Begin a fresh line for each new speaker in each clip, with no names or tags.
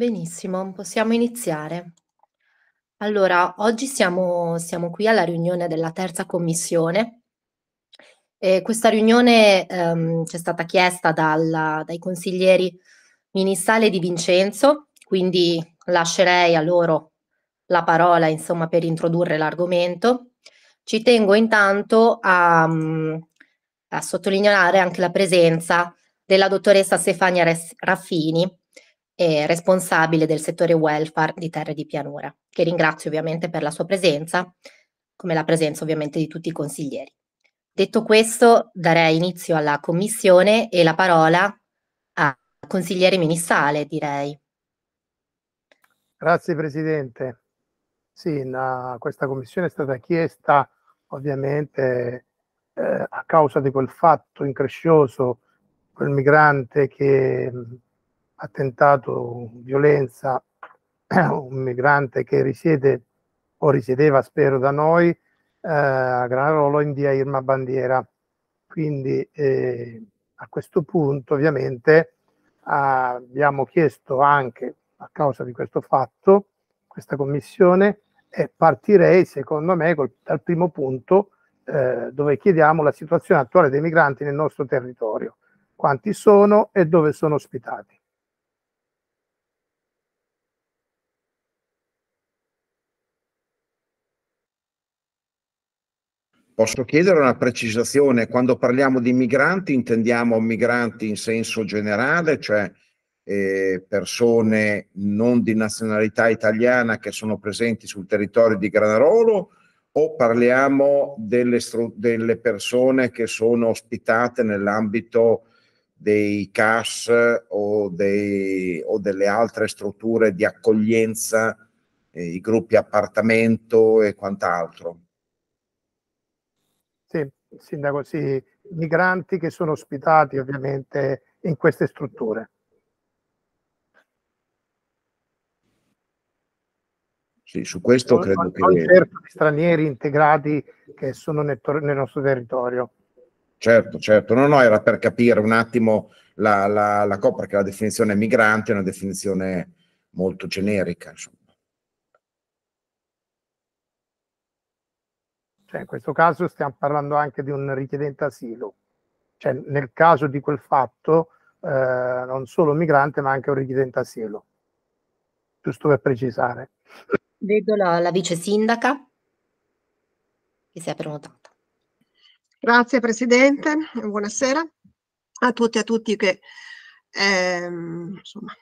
Benissimo, possiamo iniziare. Allora, oggi siamo, siamo qui alla riunione della terza commissione. E questa riunione ehm, ci è stata chiesta dalla- dai consiglieri Ministale di Vincenzo, quindi lascerei a loro la parola, insomma, per introdurre l'argomento. Ci tengo intanto a, a sottolineare anche la presenza della dottoressa Stefania Raffini, eh, responsabile del settore welfare di Terre di Pianura, che ringrazio ovviamente per la sua presenza, come la presenza ovviamente di tutti i consiglieri. Detto questo, darei inizio alla commissione e la parola al consigliere ministrale, direi.
Grazie Presidente. Sì, na, questa commissione è stata chiesta ovviamente eh, a causa di quel fatto increscioso, quel migrante che mh, attentato, violenza, un migrante che risiede o risiedeva, spero, da noi eh, a Granarolo in via Irma Bandiera. Quindi eh, a questo punto ovviamente abbiamo chiesto anche a causa di questo fatto, questa commissione, e partirei secondo me col, dal primo punto eh, dove chiediamo la situazione attuale dei migranti nel nostro territorio, quanti sono e dove sono ospitati.
Posso chiedere una precisazione? Quando parliamo di migranti intendiamo migranti in senso generale, cioè eh, persone non di nazionalità italiana che sono presenti sul territorio di Granarolo o parliamo delle, delle persone che sono ospitate nell'ambito dei CAS o, dei, o delle altre strutture di accoglienza, eh, i gruppi appartamento e quant'altro?
sindaco, sì, migranti che sono ospitati ovviamente in queste strutture.
Sì, su questo non, credo che... Non certo
di stranieri integrati che sono nel, nel, nostro territorio.
Certo, certo. No, no, era per capire un attimo la, la, la, perché la definizione migrante è una definizione molto generica. Insomma.
Cioè, in questo caso stiamo parlando anche di un richiedente asilo. Cioè, nel caso di quel fatto, eh, non solo un migrante, ma anche un richiedente asilo. Giusto per precisare.
Vedo la, la vice sindaca che si è prenotata.
Grazie Presidente, buonasera a tutti e a tutti che ehm, insomma,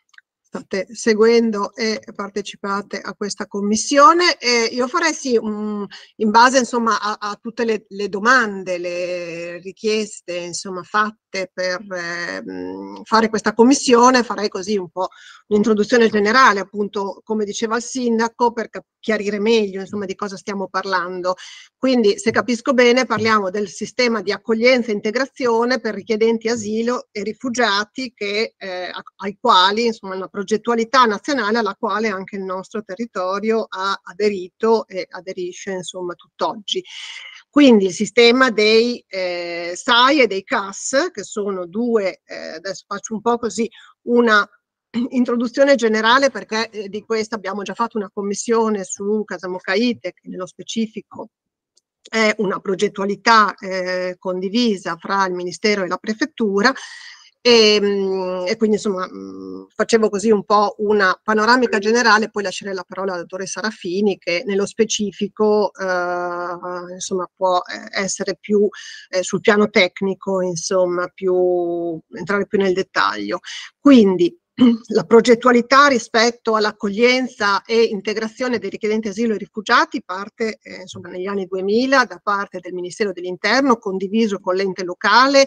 state seguendo e partecipate a questa commissione. E io farei sì, un, in base insomma, a, a, tutte le, le, domande, le richieste insomma, fatte per eh, fare questa commissione, farei così un po' un'introduzione generale, appunto come diceva il sindaco, per chiarire meglio insomma, di cosa stiamo parlando. Quindi se capisco bene parliamo del sistema di accoglienza e integrazione per richiedenti asilo e rifugiati che, eh, ai quali insomma, una progettualità nazionale alla quale anche il nostro territorio ha aderito e aderisce insomma tutt'oggi. Quindi il sistema dei eh, SAI e dei CAS, che sono due, eh, adesso faccio un po' così una introduzione generale perché eh, di questo abbiamo già fatto una commissione su Casamocaite, che nello specifico è una progettualità eh, condivisa fra il Ministero e la Prefettura, e, ehm, e, quindi insomma mhmm, facevo così un po' una panoramica generale, poi lascerei la parola alla dottoressa Raffini che nello specifico eh, insomma, può eh, essere più eh, sul piano tecnico, insomma, più, entrare più nel dettaglio. Quindi la progettualità rispetto all'accoglienza e integrazione dei richiedenti asilo e rifugiati parte eh, insomma, negli anni 2000 da parte del Ministero dell'Interno condiviso con l'ente locale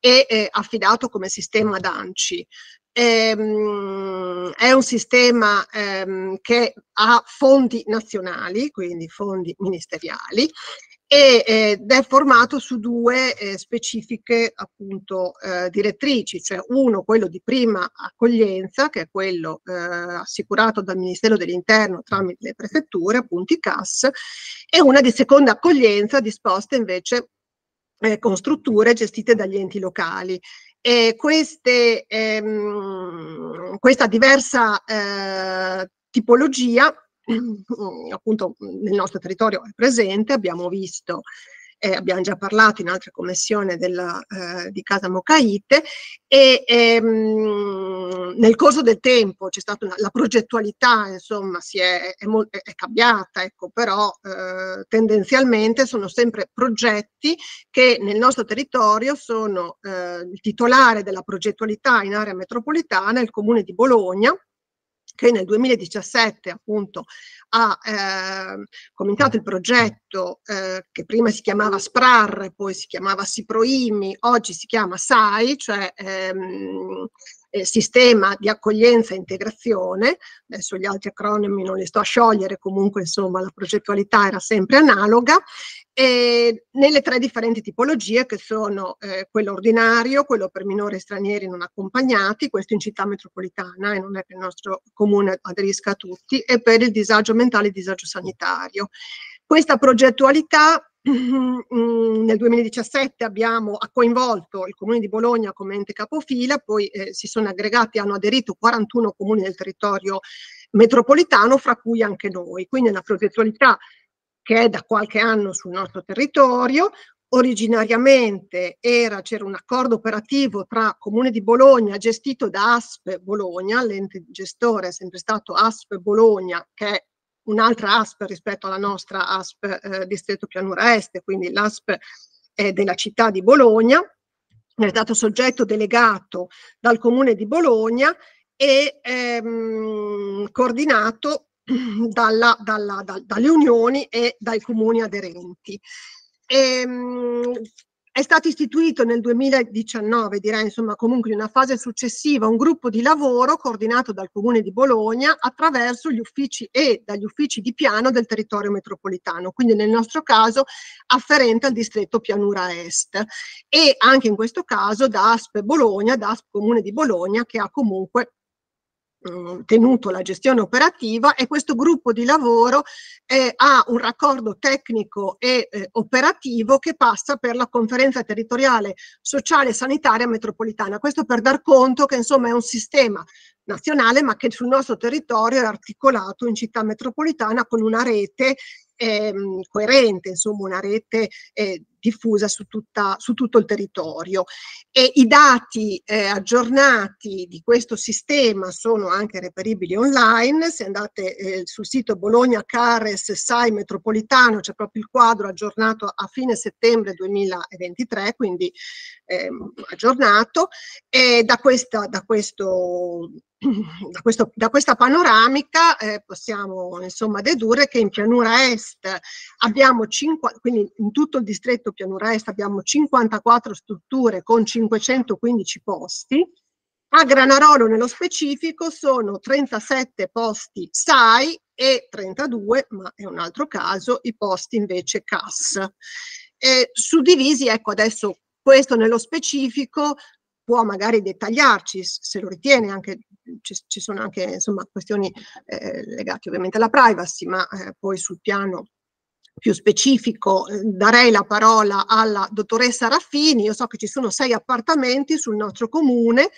è, è affidato come sistema d'ANCI. Ehm, è un sistema ehm, che ha fondi nazionali, quindi fondi ministeriali, e, ed è formato su due eh, specifiche appunto eh, direttrici, cioè uno quello di prima accoglienza, che è quello eh, assicurato dal Ministero dell'Interno tramite le prefetture, appunto i CAS, e una di seconda accoglienza disposta invece eh, con strutture gestite dagli enti locali. E queste, ehm, questa diversa eh, tipologia, appunto nel nostro territorio è presente, abbiamo visto eh, abbiamo già parlato in altre commissioni della, eh, di Casa Mocaite, e ehm, nel corso del tempo c'è stata una, la progettualità, insomma, si è, è, è cambiata, ecco, però eh, tendenzialmente sono sempre progetti che nel nostro territorio sono eh, il titolare della progettualità in area metropolitana, il comune di Bologna, che nel 2017 appunto ha eh, cominciato il progetto eh, che prima si chiamava SPRAR, poi si chiamava SIPROIMI, oggi si chiama SAI, cioè ehm, eh, sistema di accoglienza e integrazione, adesso gli altri acronimi non li sto a sciogliere, comunque insomma la progettualità era sempre analoga, e nelle tre differenti tipologie che sono eh, quello ordinario, quello per minori stranieri non accompagnati, questo in città metropolitana e non è che il nostro comune aderisca a tutti, e per il disagio mentale e disagio sanitario. Questa progettualità Mm, nel 2017 abbiamo ha coinvolto il comune di Bologna come ente capofila, poi eh, si sono aggregati, hanno aderito 41 comuni del territorio metropolitano, fra cui anche noi. Quindi una progettualità che è da qualche anno sul nostro territorio. Originariamente c'era un accordo operativo tra Comune di Bologna gestito da ASP Bologna, l'ente gestore è sempre stato ASP Bologna, che è un'altra ASP rispetto alla nostra ASP eh, Distretto Pianura Est, quindi l'ASP eh, della città di Bologna, è stato soggetto delegato dal Comune di Bologna e ehm, coordinato dalla, dalla, da, dalle unioni e dai comuni aderenti. E, ehm, è stato istituito nel 2019, direi insomma comunque in una fase successiva, un gruppo di lavoro coordinato dal Comune di Bologna attraverso gli uffici e dagli uffici di piano del territorio metropolitano, quindi nel nostro caso afferente al distretto Pianura Est e anche in questo caso da ASP Bologna, DASP Comune di Bologna che ha comunque eh, tenuto la gestione operativa e questo gruppo di lavoro eh, ha un raccordo tecnico e eh, operativo che passa per la conferenza territoriale sociale e sanitaria metropolitana. Questo per dar conto che insomma è un sistema nazionale ma che sul nostro territorio è articolato in città metropolitana con una rete ehm, coerente, insomma una rete eh, diffusa su, tutta, su tutto il territorio e i dati eh, aggiornati di questo sistema sono anche reperibili online, se andate eh, sul sito Bologna Cares SAI Metropolitano c'è proprio il quadro aggiornato a fine settembre 2023, quindi ehm, aggiornato, e da, questa, da questo da, questo, da, questa panoramica eh, possiamo insomma dedurre che in pianura est abbiamo 50, quindi in tutto il distretto pianura est abbiamo 54 strutture con 515 posti a Granarolo nello specifico sono 37 posti SAI e 32, ma è un altro caso, i posti invece CAS. E suddivisi, ecco adesso questo nello specifico può magari dettagliarci se lo ritiene, anche, ci, ci sono anche insomma, questioni eh, legate ovviamente alla privacy, ma eh, poi sul piano più specifico eh, darei la parola alla dottoressa Raffini, io so che ci sono sei appartamenti sul nostro comune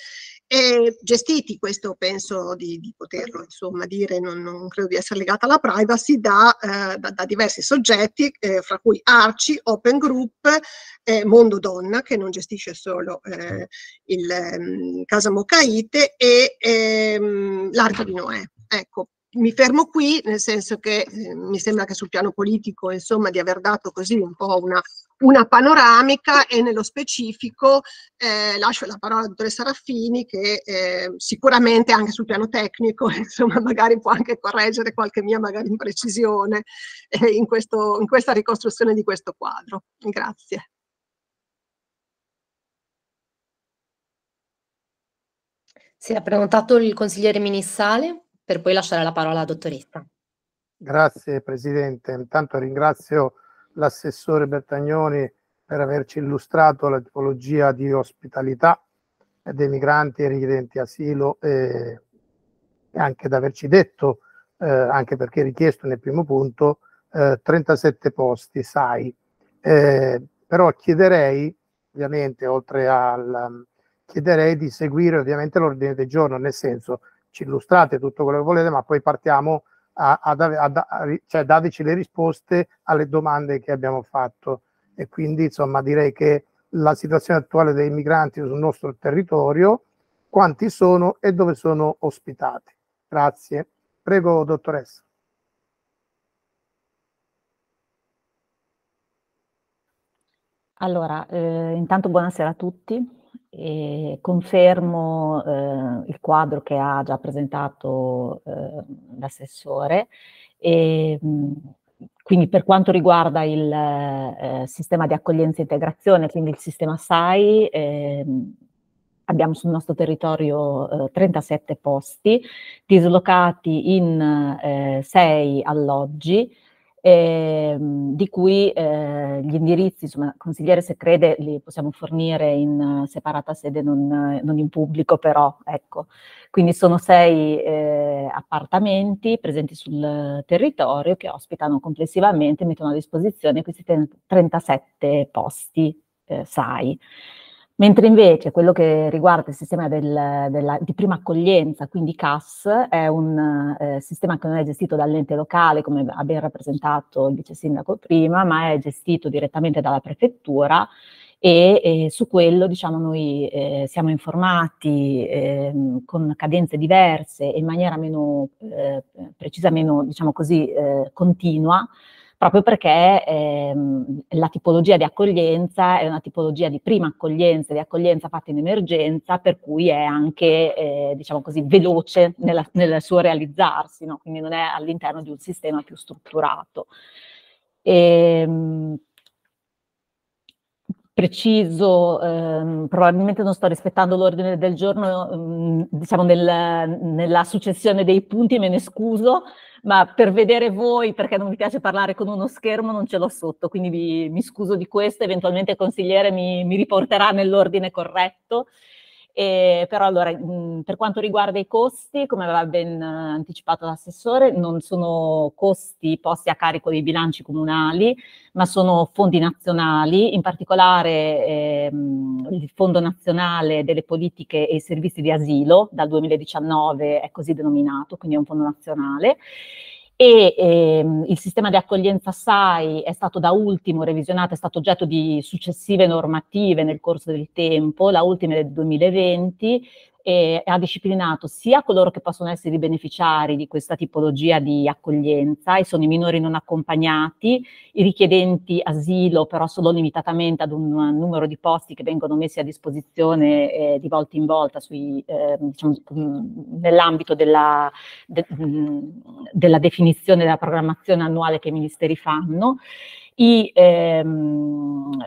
e gestiti, questo penso di, di poterlo insomma, dire, non, non, credo di essere legata alla privacy, da, eh, da, da diversi soggetti, eh, fra cui Arci, Open Group, eh, Mondo Donna, che non gestisce solo eh, il mm, Casa Mocaite e ehm, l'Arca di Noè. Ecco, mi fermo qui, nel senso che eh, mi sembra che sul piano politico, insomma, di aver dato così un po' una, una panoramica e nello specifico eh, lascio la parola alla dottoressa Raffini che eh, sicuramente anche sul piano tecnico, insomma, magari può anche correggere qualche mia magari imprecisione eh, in, questo, in questa ricostruzione di questo quadro. Grazie.
Si è prenotato il consigliere Minissale per poi lasciare la parola alla dottoressa.
Grazie Presidente, intanto ringrazio l'assessore Bertagnoni per averci illustrato la tipologia di ospitalità dei migranti e richiedenti asilo e anche da averci detto, eh, anche perché richiesto nel primo punto, eh, 37 posti, sai. Eh, però chiederei, ovviamente, oltre al chiederei di seguire ovviamente l'ordine del giorno, nel senso ci illustrate tutto quello che volete, ma poi partiamo a, a, a, a cioè dateci le risposte alle domande che abbiamo fatto. E quindi insomma direi che la situazione attuale dei migranti sul nostro territorio, quanti sono e dove sono ospitati. Grazie. Prego, dottoressa.
Allora, eh, intanto buonasera a tutti. E confermo eh, il quadro che ha già presentato eh, l'assessore. E, quindi per quanto riguarda il eh, sistema di accoglienza e integrazione, quindi il sistema SAI, ehm, abbiamo sul nostro territorio 37 eh, posti dislocati in 6 eh, alloggi ehm, di cui eh, gli indirizzi, insomma, consigliere se crede li possiamo fornire in separata sede, non, non in pubblico però, ecco. Quindi sono sei eh, appartamenti presenti sul territorio che ospitano complessivamente, mettono a disposizione questi 37 posti eh, SAI. Mentre invece quello che riguarda il sistema del, della, di prima accoglienza, quindi CAS, è un eh, sistema che non è gestito dall'ente locale, come ha ben rappresentato il vice sindaco prima, ma è gestito direttamente dalla prefettura e, e su quello diciamo, noi eh, siamo informati eh, con cadenze diverse e in maniera meno eh, precisa, meno diciamo così, eh, continua proprio perché ehm, la tipologia di accoglienza è una tipologia di prima accoglienza, di accoglienza fatta in emergenza, per cui è anche, eh, diciamo così, veloce nella, nel suo realizzarsi, no? quindi non è all'interno di un sistema più strutturato. E, ehm, preciso, ehm, probabilmente non sto rispettando l'ordine del giorno, mh, ehm, diciamo nel, nella successione dei punti, me ne scuso, ma per vedere voi, perché non mi piace parlare con uno schermo, non ce l'ho sotto, quindi vi, mi scuso di questo, eventualmente il consigliere mi, mi riporterà nell'ordine corretto e, eh, però allora, mh, mhmm, per quanto riguarda i costi, come aveva ben eh, anticipato l'assessore, non sono costi posti a carico dei bilanci comunali, ma sono fondi nazionali, in particolare ehm, il Fondo Nazionale delle Politiche e Servizi di Asilo, dal 2019 è così denominato, quindi è un fondo nazionale e ehm, il sistema di accoglienza SAI è stato da ultimo revisionato, è stato oggetto di successive normative nel corso del tempo, la ultima è del 2020, e ha disciplinato sia coloro che possono essere i beneficiari di questa tipologia di accoglienza, e sono i minori non accompagnati, i richiedenti asilo però solo limitatamente ad un numero di posti che vengono messi a disposizione eh, di volta in volta sui, eh, diciamo, nell'ambito della, de, della definizione della programmazione annuale che i ministeri fanno. I, ehm,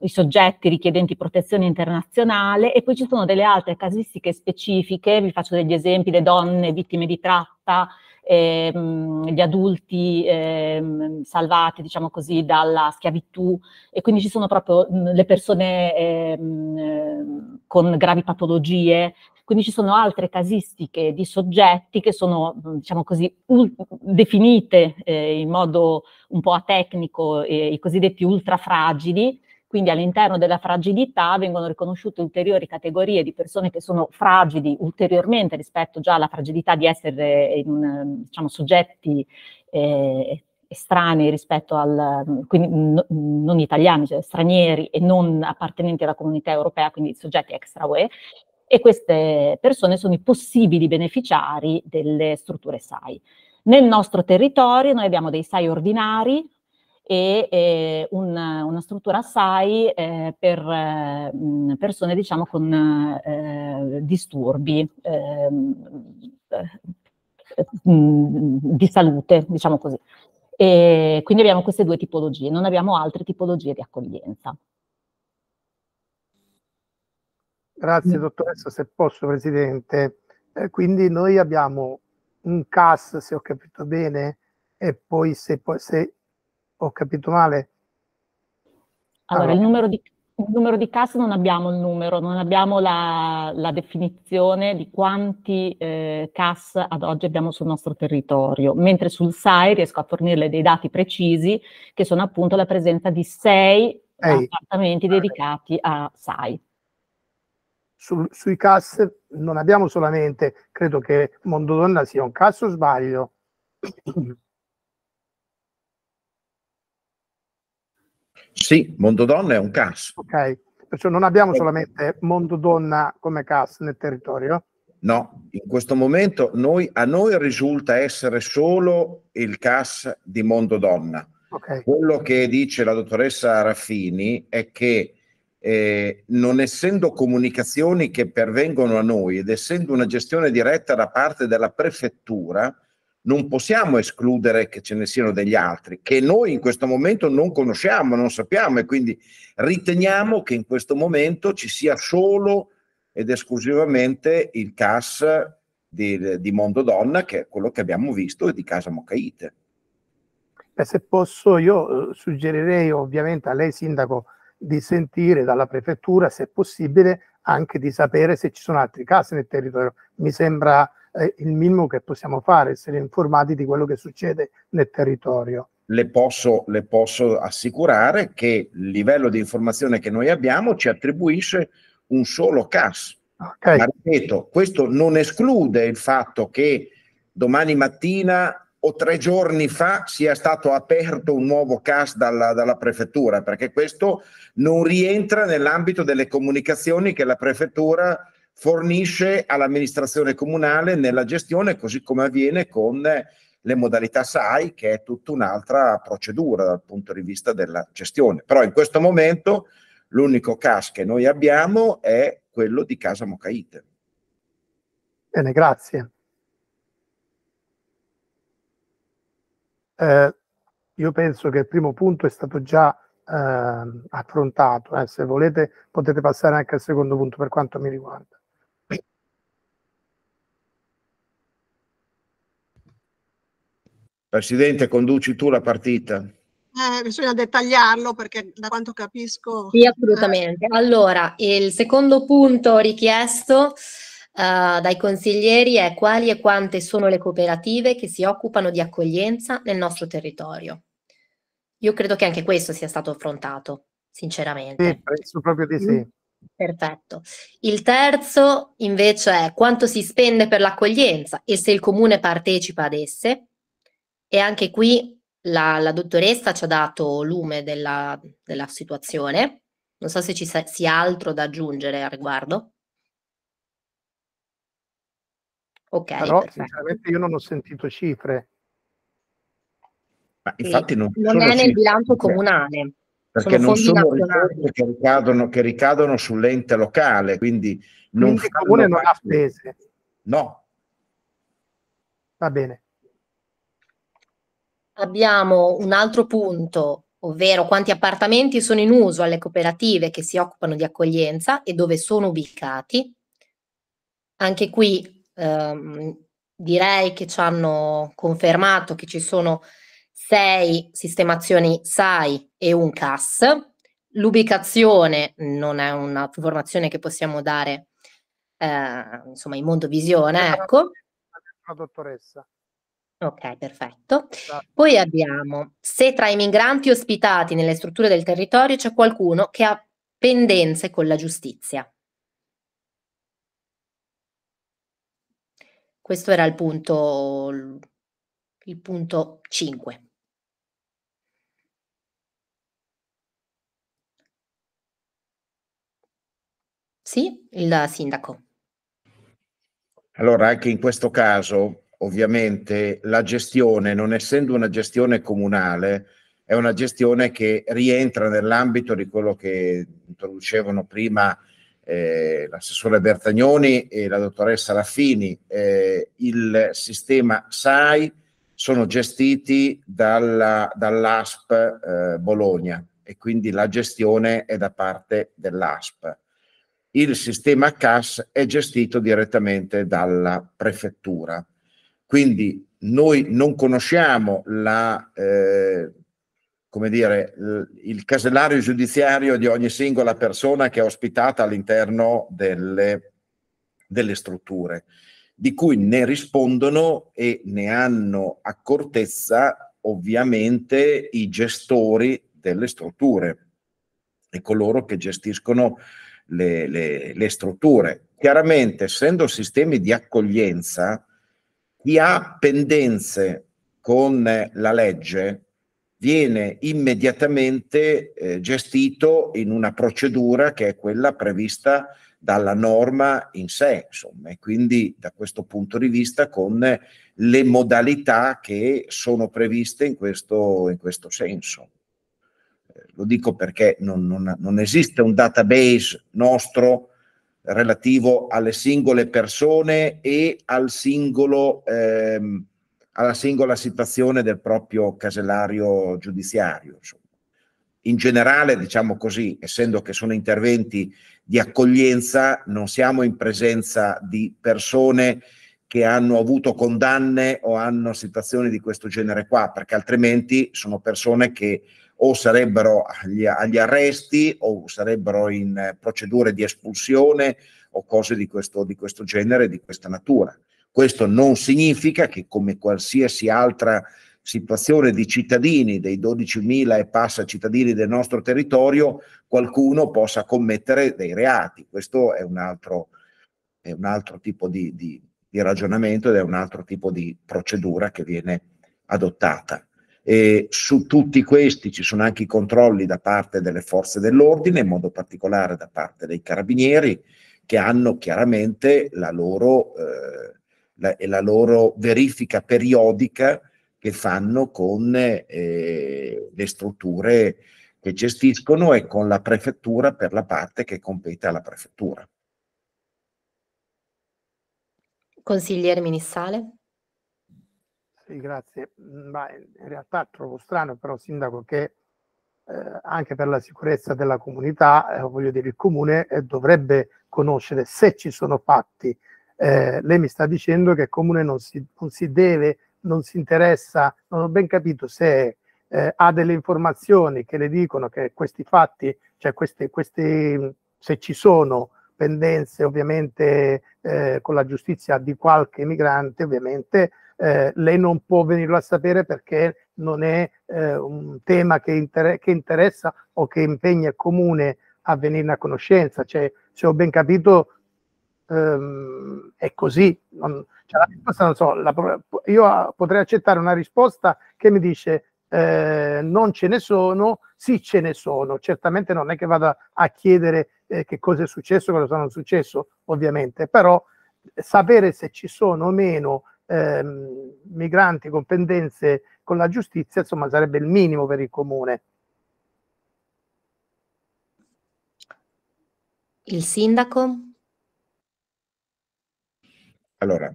i soggetti richiedenti protezione internazionale e poi ci sono delle altre casistiche specifiche, vi faccio degli esempi, le donne vittime di tratta, ehm, gli adulti ehm, salvati, diciamo così, dalla schiavitù e quindi ci sono proprio mh, le persone ehm, con gravi patologie, quindi ci sono altre casistiche di soggetti che sono, diciamo così, definite eh, in modo un po' atecnico, eh, i cosiddetti ultrafragili, quindi all'interno della fragilità vengono riconosciute ulteriori categorie di persone che sono fragili ulteriormente rispetto già alla fragilità di essere un, diciamo, soggetti eh, estranei rispetto al, quindi no, non italiani, cioè stranieri e non appartenenti alla comunità europea, quindi soggetti extra UE, e queste persone sono i possibili beneficiari delle strutture SAI. Nel nostro territorio noi abbiamo dei SAI ordinari, e eh, un, una struttura SAI eh, per eh, persone diciamo, con eh, disturbi ehm, eh, mm, di salute, diciamo così. E quindi abbiamo queste due tipologie, non abbiamo altre tipologie di accoglienza.
Grazie mm. dottoressa, se posso Presidente. Eh, quindi noi abbiamo un CAS, se ho capito bene, e poi se, se ho capito male? Allora, allora. Il, numero
di, il numero di case non abbiamo il numero, non abbiamo la, la definizione di quanti eh, CAS ad oggi abbiamo sul nostro territorio, mentre sul SAI riesco a fornirle dei dati precisi che sono appunto la presenza di sei Ehi. appartamenti vale. dedicati a SAI.
Su, sui CAS non abbiamo solamente, credo che Mondodonna sia un CAS o sbaglio?
Sì, Mondo Donna è un CAS.
Ok, perciò non abbiamo eh. solamente Mondo Donna come CAS nel territorio?
No, in questo momento noi, a noi risulta essere solo il CAS di Mondo Donna. Okay. Quello che dice la dottoressa Raffini è che eh, non essendo comunicazioni che pervengono a noi ed essendo una gestione diretta da parte della prefettura, non possiamo escludere che ce ne siano degli altri che noi in questo momento non conosciamo, non sappiamo e quindi riteniamo che in questo momento ci sia solo ed esclusivamente il CAS di, di Mondo Donna, che è quello che abbiamo visto, e di Casa Moccaite.
Beh, se posso, io eh, suggerirei ovviamente a lei, Sindaco, di sentire dalla Prefettura, se possibile, anche di sapere se ci sono altri casi nel territorio. Mi sembra eh, il minimo che possiamo fare, essere informati di quello che succede nel territorio.
Le posso, le posso assicurare che il livello di informazione che noi abbiamo ci attribuisce un solo CAS. Okay. Ma ripeto, questo non esclude il fatto che domani mattina o tre giorni fa sia stato aperto un nuovo CAS dalla, dalla, prefettura, perché questo non rientra nell'ambito delle comunicazioni che la prefettura fornisce all'amministrazione comunale nella gestione, così come avviene con le modalità SAI, che è tutta un'altra procedura dal punto di vista della gestione. Però in questo momento l'unico CAS che noi abbiamo è quello di Casa Mocaite.
Bene, grazie. Eh, io penso che il primo punto è stato già eh, affrontato, eh, se volete potete passare anche al secondo punto per quanto mi riguarda.
Presidente, conduci tu la partita.
Eh, bisogna dettagliarlo perché da quanto capisco... Sì, assolutamente. Eh. Allora,
il secondo punto richiesto Uh, dai consiglieri è quali e quante sono le cooperative che si occupano di accoglienza nel nostro territorio. Io credo che anche questo sia stato affrontato, sinceramente. Sì,
penso proprio di sì.
Perfetto. Il terzo invece è quanto si spende per l'accoglienza e se il comune partecipa ad esse. E anche qui la, la dottoressa ci ha dato lume della, della situazione. Non so se ci sia, altro da aggiungere a riguardo. Ok. Però perfetto.
sinceramente io non ho sentito cifre.
Ma infatti sì. non, non è nel bilancio
cioè, comunale. Perché sono non sono risorse
che ricadono, che ricadono sull'ente locale, quindi non il comune non ha spese. No.
Va bene abbiamo un altro punto, ovvero quanti appartamenti sono in uso alle cooperative che si occupano di accoglienza e dove sono ubicati. Anche qui ehm, direi che ci hanno confermato che ci sono sei sistemazioni SAI e un CAS. L'ubicazione non è una informazione che possiamo dare eh, insomma in mondovisione, ecco.
La dottoressa.
Ok, perfetto. Esatto. Poi abbiamo se tra i migranti ospitati nelle strutture del territorio c'è qualcuno che ha pendenze con la giustizia. Questo era il punto, il punto 5. Sì, il sindaco.
Allora, anche in questo caso ovviamente la gestione, non essendo una gestione comunale, è una gestione che rientra nell'ambito di quello che introducevano prima eh, l'assessore Bertagnoni e la dottoressa Raffini. Eh, il sistema SAI sono gestiti dalla, dall'ASP eh, Bologna e quindi la gestione è da parte dell'ASP. Il sistema CAS è gestito direttamente dalla prefettura. Quindi noi non conosciamo la, eh, come dire, il casellario giudiziario di ogni singola persona che è ospitata all'interno delle, delle strutture, di cui ne rispondono e ne hanno accortezza ovviamente i gestori delle strutture e coloro che gestiscono le, le, le strutture. Chiaramente, essendo sistemi di accoglienza, chi ha pendenze con la legge viene immediatamente eh, gestito in una procedura che è quella prevista dalla norma in sé, insomma, e quindi da questo punto di vista con le modalità che sono previste in questo, in questo senso. Eh, lo dico perché non, non, non esiste un database nostro relativo alle singole persone e al singolo, ehm, alla singola situazione del proprio casellario giudiziario. In generale, diciamo così, essendo che sono interventi di accoglienza, non siamo in presenza di persone che hanno avuto condanne o hanno situazioni di questo genere qua, perché altrimenti sono persone che o sarebbero agli, agli arresti o sarebbero in eh, procedure di espulsione o cose di questo, di questo genere, di questa natura. Questo non significa che come qualsiasi altra situazione di cittadini, dei 12.000 e passa cittadini del nostro territorio, qualcuno possa commettere dei reati. Questo è un altro, è un altro tipo di, di, di ragionamento ed è un altro tipo di procedura che viene adottata. E su tutti questi ci sono anche i controlli da parte delle forze dell'ordine, in modo particolare da parte dei carabinieri, che hanno chiaramente la loro, eh, la, la loro verifica periodica che fanno con eh, le strutture che gestiscono e con la prefettura per la parte che compete alla prefettura.
Consigliere Minissale.
Sì, grazie. Mm, ma eh, in realtà trovo strano però, Sindaco, che eh, anche per la sicurezza della comunità, eh, voglio dire, il comune eh, dovrebbe conoscere se ci sono fatti. Eh, lei mi sta dicendo che il comune non si, non si deve, non si interessa, non ho ben capito se eh, ha delle informazioni che le dicono che questi fatti, cioè queste, questi mm, se ci sono pendenze ovviamente con la giustizia di qualche migrante, ovviamente eh, lei non può venirlo a sapere perché non è eh, un tema che, inter- che, interessa o che impegna il comune a venirne a conoscenza. Cioè, se ho ben capito, ehm, è così. Non, cioè, la risposta, non so, la, io ah, potrei accettare una risposta che mi dice eh, non ce ne sono, sì ce ne sono, certamente non è che vada a chiedere eh, che cosa è successo, cosa non è successo, ovviamente, però eh, sapere se ci sono o meno ehm, migranti con pendenze con la giustizia, insomma sarebbe il minimo per il comune.
Il sindaco?
Allora,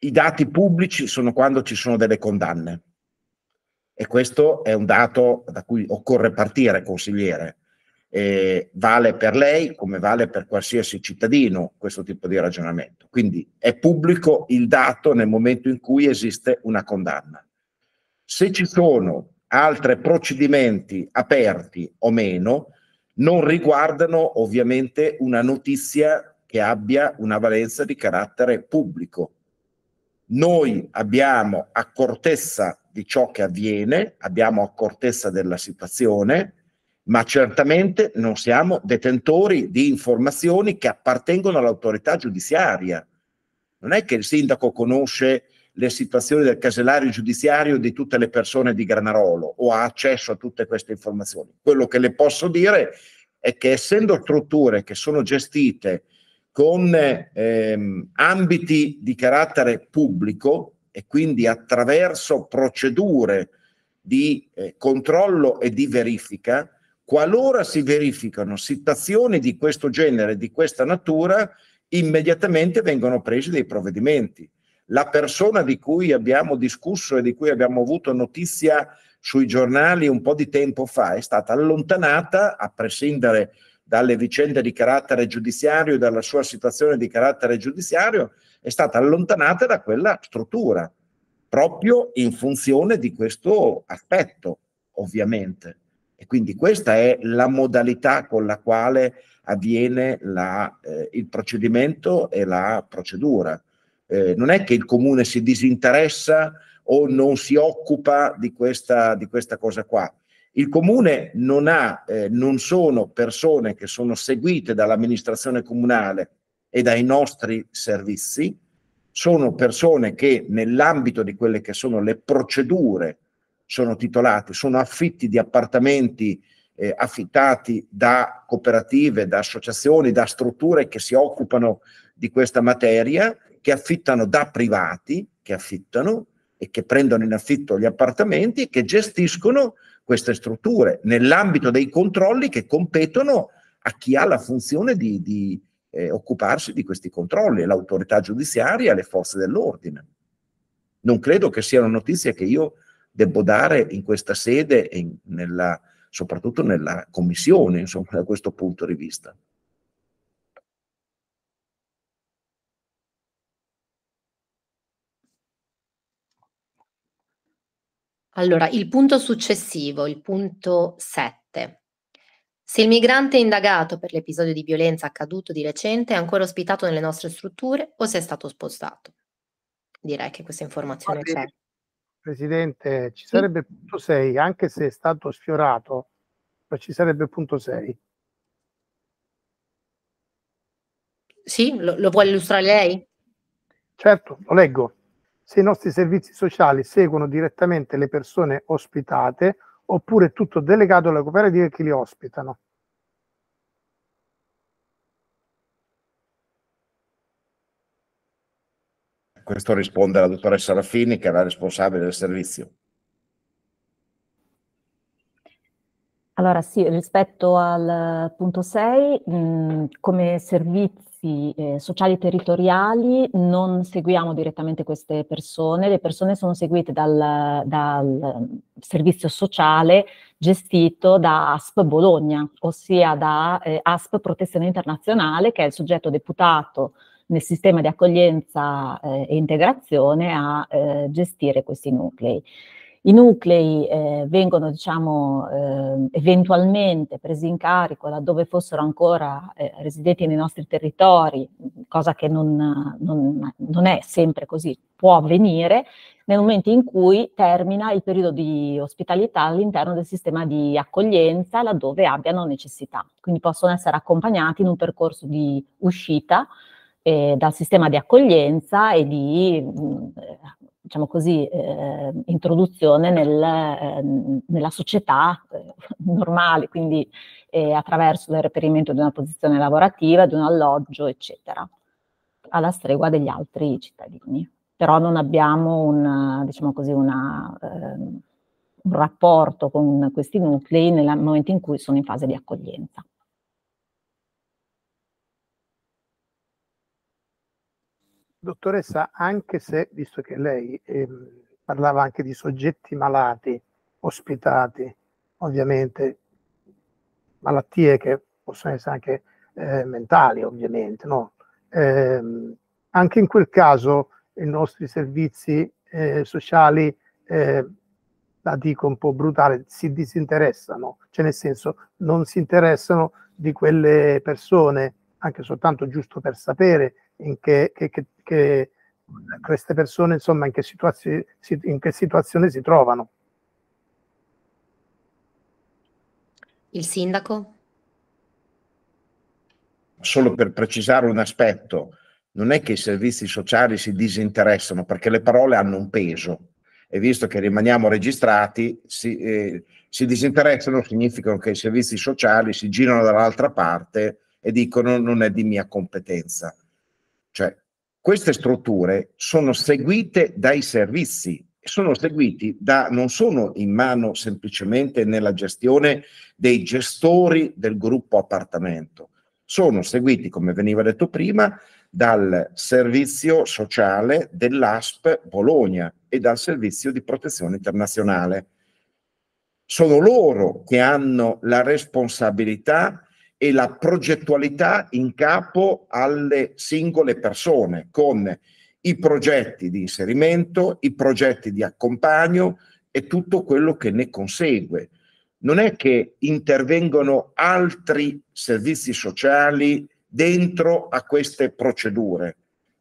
i dati pubblici sono quando ci sono delle condanne e questo è un dato da cui occorre partire, consigliere eh, vale per lei come vale per qualsiasi cittadino questo tipo di ragionamento. Quindi è pubblico il dato nel momento in cui esiste una condanna. Se ci sono altri procedimenti aperti o meno, non riguardano ovviamente una notizia che abbia una valenza di carattere pubblico. Noi abbiamo accortezza di ciò che avviene, abbiamo accortezza della situazione, ma certamente non siamo detentori di informazioni che appartengono all'autorità giudiziaria. Non è che il sindaco conosce le situazioni del casellario giudiziario di tutte le persone di Granarolo o ha accesso a tutte queste informazioni. Quello che le posso dire è che essendo strutture che sono gestite con ehm, ambiti di carattere pubblico e quindi attraverso procedure di eh, controllo e di verifica, Qualora si verificano situazioni di questo genere, di questa natura, immediatamente vengono presi dei provvedimenti. La persona di cui abbiamo discusso e di cui abbiamo avuto notizia sui giornali un po' di tempo fa è stata allontanata, a prescindere dalle vicende di carattere giudiziario e dalla sua situazione di carattere giudiziario, è stata allontanata da quella struttura, proprio in funzione di questo aspetto, ovviamente. E quindi questa è la modalità con la quale avviene la, eh, il procedimento e la procedura. Eh, non è che il comune si disinteressa o non si occupa di questa, di questa cosa qua. Il comune non ha, eh, non sono persone che sono seguite dall'amministrazione comunale e dai nostri servizi, sono persone che nell'ambito di quelle che sono le procedure sono titolati, sono affitti di appartamenti eh, affittati da cooperative, da associazioni, da strutture che si occupano di questa materia, che affittano da privati, che affittano e che prendono in affitto gli appartamenti e che gestiscono queste strutture nell'ambito dei controlli che competono a chi ha la funzione di, di eh, occuparsi di questi controlli, l'autorità giudiziaria le forze dell'ordine. Non credo che siano notizie che io debbo dare in questa sede e nella, soprattutto nella commissione, insomma, da questo punto di vista.
Allora, il punto successivo, il punto 7. Se il migrante è indagato per l'episodio di violenza accaduto di recente è ancora ospitato nelle nostre strutture o se è stato spostato. Direi che questa informazione c'è.
Presidente, ci sarebbe punto 6, anche se è stato sfiorato, ma ci sarebbe punto 6.
Sì, lo, lo vuole illustrare lei?
Certo, lo leggo. Se i nostri servizi sociali seguono direttamente le persone ospitate oppure tutto delegato alle cooperative che li ospitano.
Questo risponde la dottoressa Raffini, che è la responsabile del servizio.
Allora sì, rispetto al eh, punto 6, mm, come servizi eh, sociali territoriali non seguiamo direttamente queste persone, le persone sono seguite dal, dal eh, servizio sociale gestito da ASP Bologna, ossia da eh, ASP Protezione Internazionale, che è il soggetto deputato nel sistema di accoglienza eh, e integrazione a eh, gestire questi nuclei. I nuclei eh, vengono diciamo, eh, eventualmente presi in carico laddove fossero ancora eh, residenti nei nostri territori, cosa che non, non, non è sempre così, può avvenire, nel momento in cui termina il periodo di ospitalità all'interno del sistema di accoglienza laddove abbiano necessità. Quindi possono essere accompagnati in un percorso di uscita eh, dal sistema di accoglienza e di mh, diciamo così, eh, introduzione nel, eh, nella società eh, normale, quindi eh, attraverso il reperimento di una posizione lavorativa, di un alloggio, eccetera, alla stregua degli altri cittadini. Però non abbiamo un, diciamo così, una, ehm, un rapporto con questi nuclei nel momento in cui sono in fase di accoglienza.
Dottoressa, anche se, visto che lei eh, parlava anche di soggetti malati, ospitati, ovviamente, malattie che possono essere anche eh, mentali, ovviamente, no? eh, anche in quel caso i nostri servizi eh, sociali, eh, la dico un po' brutale, si disinteressano, cioè nel senso non si interessano di quelle persone, anche soltanto giusto per sapere che, che, che, che, queste persone, insomma, in che, situazio, in che situazione si trovano.
Il sindaco?
Solo per precisare un aspetto, non è che i servizi sociali si disinteressano perché le parole hanno un peso e visto che rimaniamo registrati, si, eh, si disinteressano significa che i servizi sociali si girano dall'altra parte e dicono non è di mia competenza. Cioè, queste strutture sono seguite dai servizi, sono seguiti da, non sono in mano semplicemente nella gestione dei gestori del gruppo appartamento, sono seguiti, come veniva detto prima, dal servizio sociale dell'ASP Bologna e dal servizio di protezione internazionale. Sono loro che hanno la responsabilità e la progettualità in capo alle singole persone con i progetti di inserimento, i progetti di accompagno e tutto quello che ne consegue. Non è che intervengono altri servizi sociali dentro a queste procedure,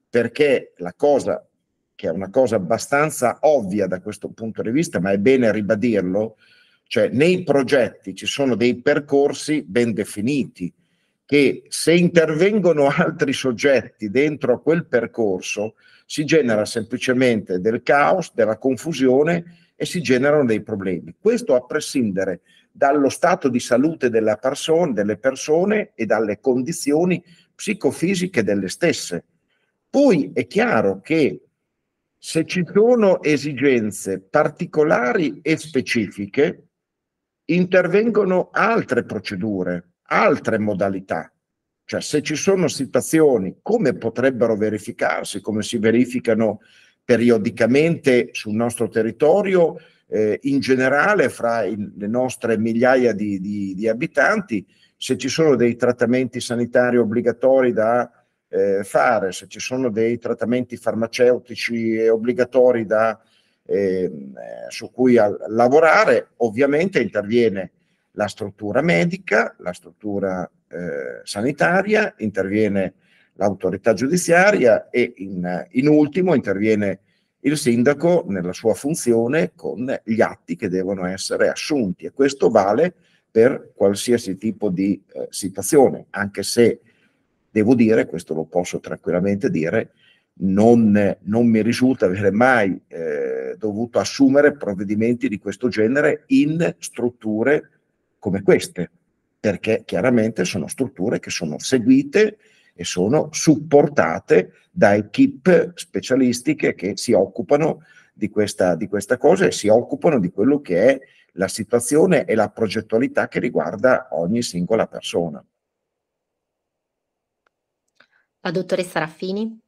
perché la cosa che è una cosa abbastanza ovvia da questo punto di vista, ma è bene ribadirlo, cioè nei progetti ci sono dei percorsi ben definiti che se intervengono altri soggetti dentro a quel percorso si genera semplicemente del caos, della confusione e si generano dei problemi. Questo a prescindere dallo stato di salute persona, delle persone e dalle condizioni psicofisiche delle stesse. Poi è chiaro che se ci sono esigenze particolari e specifiche, intervengono altre procedure, altre modalità. Cioè se ci sono situazioni, come potrebbero verificarsi, come si verificano periodicamente sul nostro territorio, eh, in generale fra il, le nostre migliaia di, di, di, abitanti, se ci sono dei trattamenti sanitari obbligatori da eh, fare, se ci sono dei trattamenti farmaceutici obbligatori da fare, Ehm, eh, su cui lavorare, ovviamente interviene la struttura medica, la struttura eh, sanitaria, interviene l'autorità giudiziaria e in, in ultimo interviene il sindaco nella sua funzione con gli atti che devono essere assunti e questo vale per qualsiasi tipo di eh, situazione, anche se devo dire, questo lo posso tranquillamente dire, non, non mi risulta avere mai eh, dovuto assumere provvedimenti di questo genere in strutture come queste, perché chiaramente sono strutture che sono seguite e sono supportate da equip specialistiche che si occupano di questa, di questa cosa e si occupano di quello che è la situazione e la progettualità che riguarda ogni singola persona.
La dottoressa Raffini.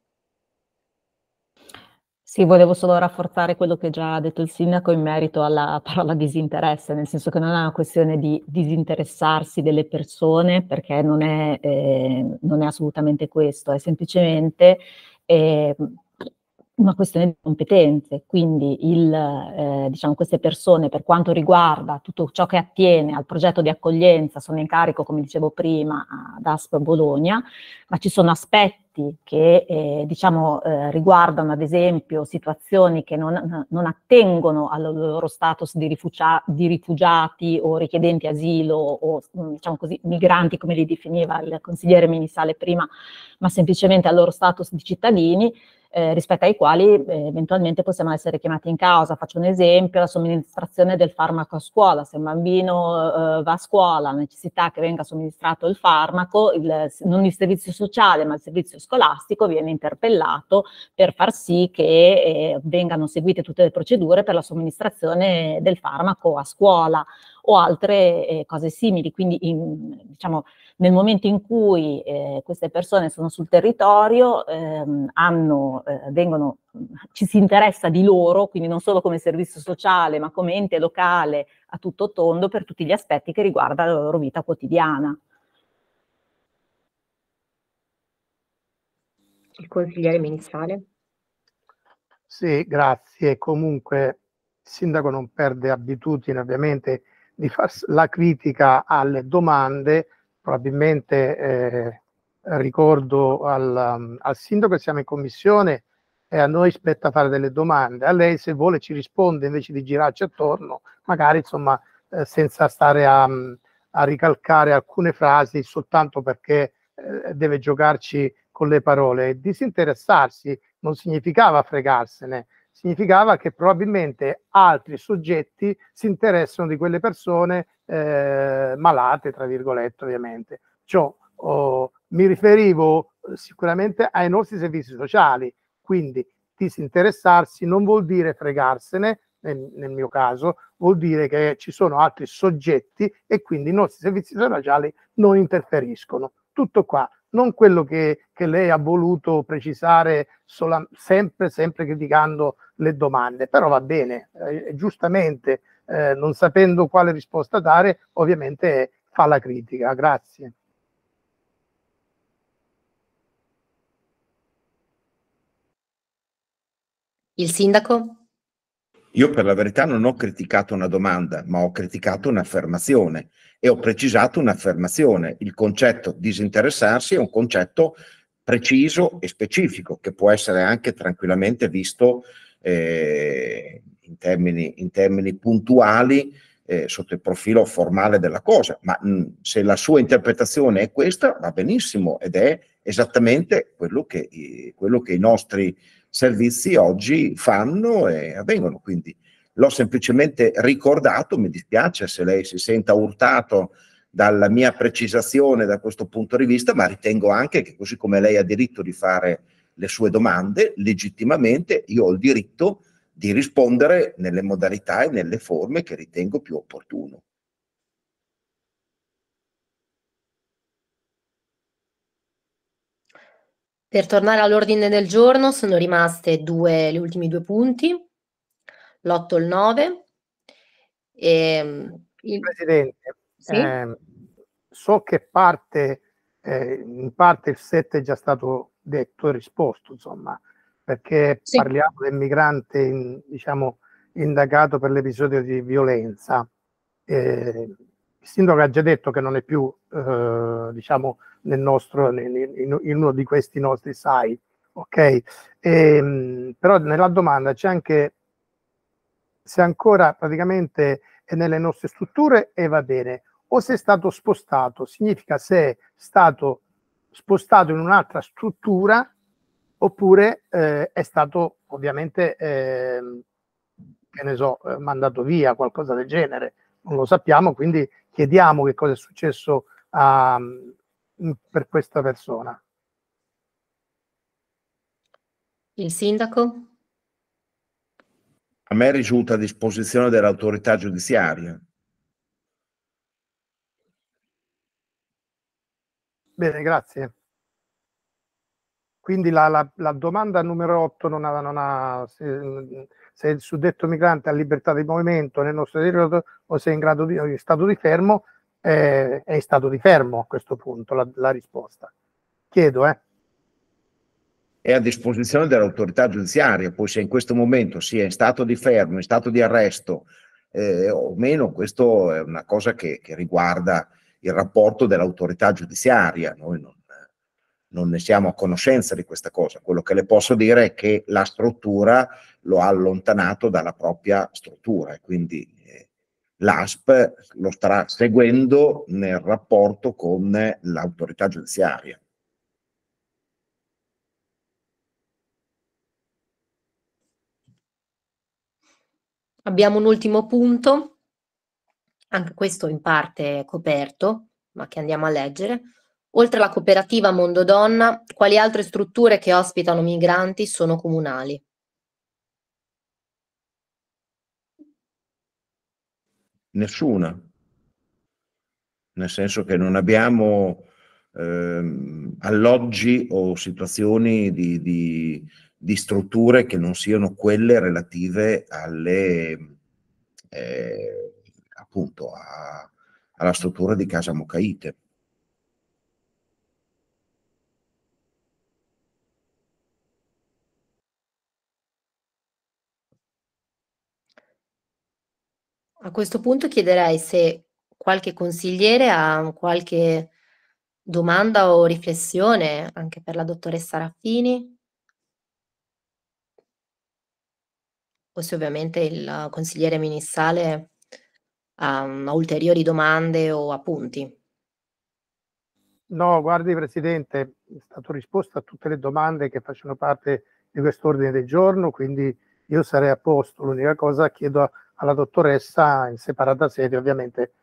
Sì, volevo solo rafforzare quello che già ha detto il sindaco in merito alla parola disinteresse, nel senso che non è una questione di disinteressarsi delle persone, perché non è, eh, non è assolutamente questo, è semplicemente eh, una questione di competenze, quindi il, eh, diciamo, queste persone per quanto riguarda tutto ciò che attiene al progetto di accoglienza sono in carico, come dicevo prima, ad ASP Bologna, ma ci sono aspetti aspetti che eh, diciamo, eh, riguardano ad esempio situazioni che non, non attengono al loro status di, rifugia, di, rifugiati o richiedenti asilo o mm, diciamo così, migranti come li definiva il consigliere Minissale prima, ma semplicemente al loro status di cittadini, eh, rispetto ai quali eh, eventualmente possiamo essere chiamati in causa. Faccio un esempio, la somministrazione del farmaco a scuola. Se un bambino eh, va a scuola, la necessità che venga somministrato il farmaco, il, non il servizio sociale, ma il servizio scolastico viene interpellato per far sì che eh, vengano seguite tutte le procedure per la somministrazione del farmaco a scuola o altre eh, cose simili. Quindi in, diciamo, nel momento in cui eh, queste persone sono sul territorio, ehm, hanno, eh, vengono, ci si interessa di loro, quindi non solo come servizio sociale, ma come ente locale a tutto tondo per tutti gli aspetti che riguardano la loro vita quotidiana. consigliere ministrale. Sì, grazie.
Comunque il sindaco non perde abitudine ovviamente di fare la critica alle domande, probabilmente eh, ricordo al, um, al sindaco che siamo in commissione e a noi spetta fare delle domande, a lei se vuole ci risponde invece di girarci attorno, magari insomma eh, senza stare a, a, ricalcare alcune frasi soltanto perché eh, deve giocarci con le parole. Disinteressarsi non significava fregarsene, significava che probabilmente altri soggetti si interessano di quelle persone eh, malate, tra virgolette, ovviamente. Ciò oh, mi riferivo eh, sicuramente ai nostri servizi sociali, quindi disinteressarsi non vuol dire fregarsene, nel, nel, mio caso, vuol dire che ci sono altri soggetti e quindi i nostri servizi sociali non interferiscono. Tutto qua non quello che, che lei ha voluto precisare sola, sempre, sempre criticando le domande, però va bene, eh, giustamente, eh, non sapendo quale risposta dare, ovviamente fa la critica. Grazie.
Il sindaco?
Io per la verità non ho criticato una domanda, ma ho criticato un'affermazione e ho precisato un'affermazione. Il concetto disinteressarsi è un concetto preciso e specifico che può essere anche tranquillamente visto eh, in, termini, in, termini, puntuali eh, sotto il profilo formale della cosa, ma mh, mm, se la sua interpretazione è questa va benissimo ed è esattamente quello che, quello che i nostri servizi oggi fanno e avvengono. Quindi l'ho semplicemente ricordato, mi dispiace se lei si senta urtato dalla mia precisazione da questo punto di vista, ma ritengo anche che così come lei ha diritto di fare le sue domande legittimamente, io ho il diritto di rispondere nelle modalità e nelle forme che ritengo più opportuno.
Per tornare all'ordine del giorno sono rimaste due, gli ultimi due punti, l'8 e il 9. E, ehm, il... Presidente,
sì? eh, so che parte, eh, in parte il 7 è già stato detto e risposto, insomma, perché sì. parliamo del migrante in, diciamo, indagato per l'episodio di violenza. Eh, il sindaco ha già detto che non è più eh, diciamo nel nostro, in, in, uno di questi nostri SAI. Ok, e, ehm, però nella domanda c'è anche se ancora praticamente è nelle nostre strutture e va bene, o se è stato spostato, significa se è stato spostato in un'altra struttura oppure eh, è stato ovviamente, eh, che ne so, eh, mandato via, qualcosa del genere non lo sappiamo, quindi chiediamo che cosa è successo a, um, per questa persona.
Il sindaco?
A me risulta a disposizione dell'autorità giudiziaria.
Bene, grazie. Quindi la, la, la domanda numero 8 non ha, non ha, se il suddetto migrante ha libertà di movimento nel nostro territorio o se è in, grado di, in stato di fermo, eh, è in stato di fermo a questo punto la, la risposta. Chiedo, eh.
È a disposizione dell'autorità giudiziaria, poi se in questo momento sia in stato di fermo, in stato di arresto eh, o meno, questo è una cosa che, che riguarda il rapporto dell'autorità giudiziaria. Noi non, non ne siamo a conoscenza di questa cosa. Quello che le posso dire è che la struttura lo ha allontanato dalla propria struttura e quindi eh, l'ASP lo starà seguendo nel rapporto con l'autorità giudiziaria.
Abbiamo un ultimo punto, anche questo in parte coperto, ma che andiamo a leggere. Oltre alla cooperativa Mondo Donna, quali altre strutture che ospitano migranti sono comunali?
Nessuna, nel senso che non abbiamo ehm, alloggi o situazioni di, di, di, strutture che non siano quelle relative alle, eh, appunto a, alla struttura di Casa Mocaite.
A questo punto chiederei se qualche consigliere ha qualche domanda o riflessione anche per la dottoressa Raffini. O se ovviamente il consigliere ministrale ha mm, ulteriori domande o appunti.
No, guardi Presidente, è stato risposto a tutte le domande che facciano parte di quest'ordine del giorno, quindi io sarei a posto. L'unica cosa chiedo a alla dottoressa in separata sede, ovviamente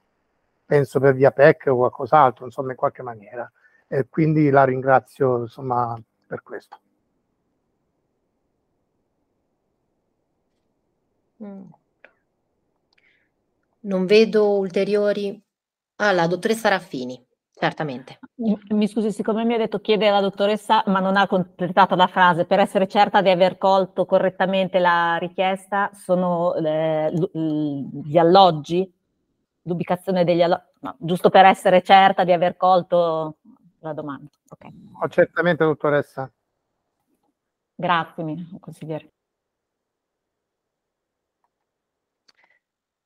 penso per via PEC o qualcos'altro, insomma, in qualche maniera. E quindi la ringrazio insomma, per questo.
Mm.
Non vedo ulteriori. Ah, la dottoressa Raffini. Certamente.
Mi scusi, siccome mi ha detto chiede alla dottoressa, ma non ha completato la frase, per essere certa di aver colto correttamente la richiesta, sono eh, le, gli alloggi, l'ubicazione degli alloggi, no, giusto per essere certa di aver colto la domanda. Okay.
Oh, certamente, dottoressa.
Grazie, consigliere.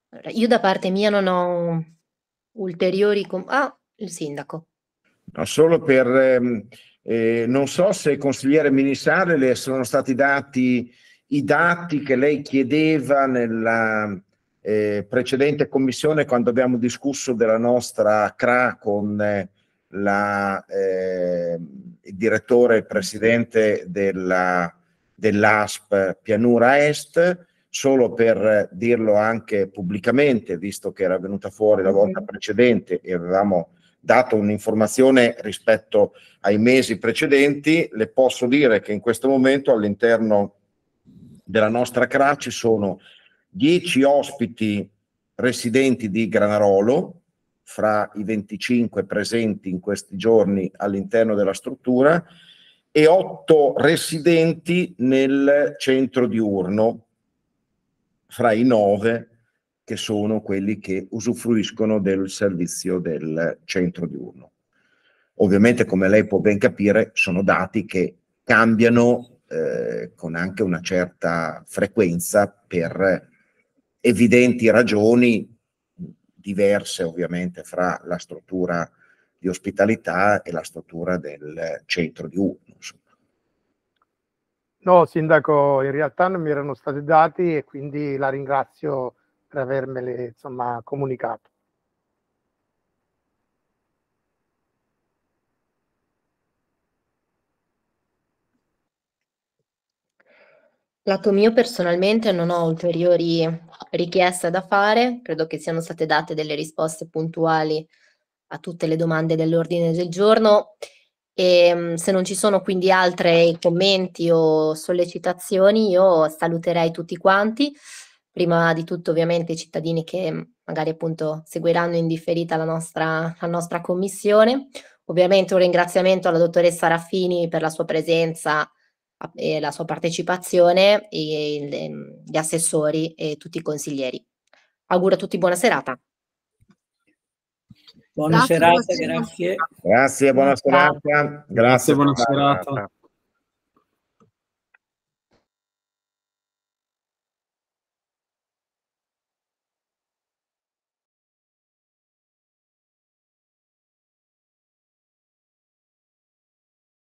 Allora, io da parte mia non ho ulteriori... Com- ah il sindaco?
No, solo per, ehm, eh, non so se consigliere Minissale le sono stati dati i dati che lei chiedeva nella eh, precedente commissione quando abbiamo discusso della nostra CRA con eh, eh il direttore e presidente della, dell'ASP Pianura Est solo per dirlo anche pubblicamente, visto che era venuta fuori la mhm. volta precedente e avevamo dato un'informazione rispetto ai mesi precedenti, le posso dire che in questo momento all'interno della nostra CRA ci sono 10 ospiti residenti di Granarolo, fra i 25 presenti in questi giorni all'interno della struttura, e 8 residenti nel centro diurno, fra i 9 che sono quelli che usufruiscono del servizio del centro diurno. Ovviamente, come lei può ben capire, sono dati che cambiano eh, con anche una certa frequenza per evidenti ragioni diverse ovviamente fra la struttura di ospitalità e la struttura del centro diurno.
No, Sindaco, in realtà non mi erano stati dati e quindi la ringrazio per avermele insomma, comunicato.
Lato mio personalmente non ho ulteriori richieste da fare, credo che siano state date delle risposte puntuali a tutte le domande dell'ordine del giorno e ehm, se non ci sono quindi altri commenti o sollecitazioni io saluterei tutti quanti. Prima di tutto ovviamente i cittadini che mhmm, magari appunto seguiranno in differita la nostra, la nostra commissione. Ovviamente un ringraziamento alla dottoressa Raffini per la sua presenza e la sua partecipazione, e ehm, gli assessori e tutti i consiglieri. Auguro a tutti buona serata.
Buona grazie, serata, grazie.
Grazie, buona serata. Grazie, buona serata.